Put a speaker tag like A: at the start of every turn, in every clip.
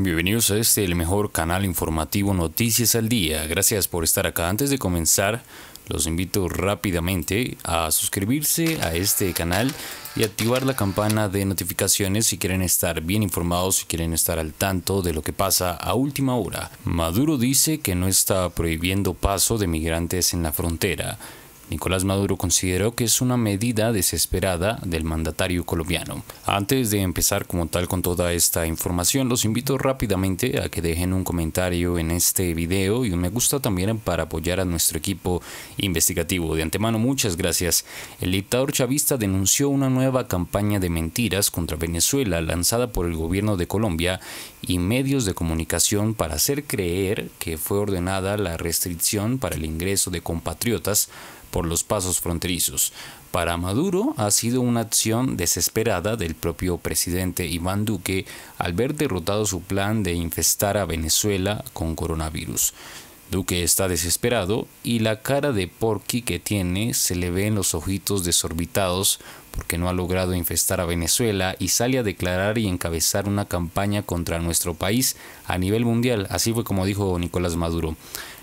A: Bienvenidos a este, el mejor canal informativo Noticias al Día. Gracias por estar acá. Antes de comenzar, los invito rápidamente a suscribirse a este canal y activar la campana de notificaciones si quieren estar bien informados, si quieren estar al tanto de lo que pasa a última hora. Maduro dice que no está prohibiendo paso de migrantes en la frontera. Nicolás Maduro consideró que es una medida desesperada del mandatario colombiano. Antes de empezar como tal con toda esta información, los invito rápidamente a que dejen un comentario en este video y un me gusta también para apoyar a nuestro equipo investigativo. De antemano, muchas gracias. El dictador chavista denunció una nueva campaña de mentiras contra Venezuela lanzada por el gobierno de Colombia y medios de comunicación para hacer creer que fue ordenada la restricción para el ingreso de compatriotas por los pasos fronterizos. Para Maduro ha sido una acción desesperada del propio presidente Iván Duque al ver derrotado su plan de infestar a Venezuela con coronavirus. Duque está desesperado y la cara de Porky que tiene se le ve en los ojitos desorbitados porque no ha logrado infestar a Venezuela y sale a declarar y encabezar una campaña contra nuestro país a nivel mundial. Así fue como dijo Nicolás Maduro.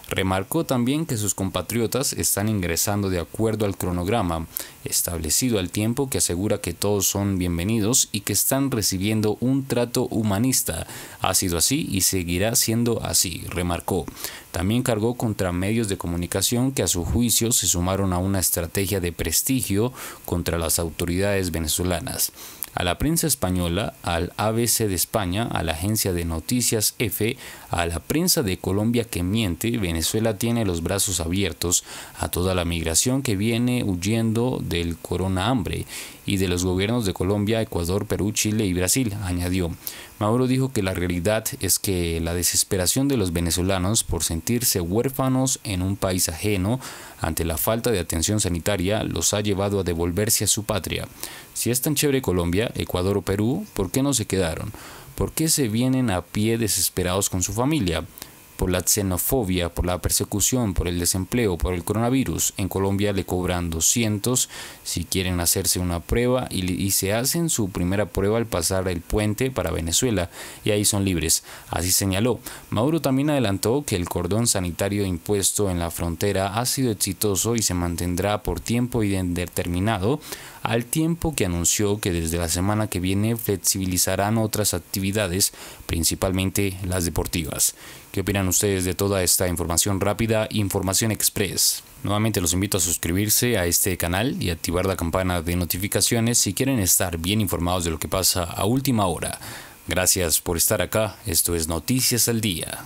A: Remarcó también que sus compatriotas están ingresando de acuerdo al cronograma establecido al tiempo que asegura que todos son bienvenidos y que están recibiendo un trato humanista. Ha sido así y seguirá siendo así, remarcó. También cargó contra medios de comunicación que a su juicio se sumaron a una estrategia de prestigio contra las autoridades venezolanas a la prensa española, al ABC de España, a la agencia de noticias F, a la prensa de Colombia que miente, Venezuela tiene los brazos abiertos a toda la migración que viene huyendo del corona hambre y de los gobiernos de Colombia, Ecuador, Perú, Chile y Brasil, añadió. Mauro dijo que la realidad es que la desesperación de los venezolanos por sentirse huérfanos en un país ajeno ante la falta de atención sanitaria los ha llevado a devolverse a su patria. Si es tan chévere Colombia, Ecuador o Perú, ¿por qué no se quedaron? ¿Por qué se vienen a pie desesperados con su familia? por la xenofobia, por la persecución, por el desempleo, por el coronavirus. En Colombia le cobran 200 si quieren hacerse una prueba y, se hacen su primera prueba al pasar el puente para Venezuela y ahí son libres. Así señaló. Maduro también adelantó que el cordón sanitario impuesto en la frontera ha sido exitoso y se mantendrá por tiempo indeterminado al tiempo que anunció que desde la semana que viene flexibilizarán otras actividades, principalmente las deportivas. ¿Qué opinan ustedes de toda esta información rápida, información express? Nuevamente los invito a suscribirse a este canal y activar la campana de notificaciones si quieren estar bien informados de lo que pasa a última hora. Gracias por estar acá, esto es Noticias al Día.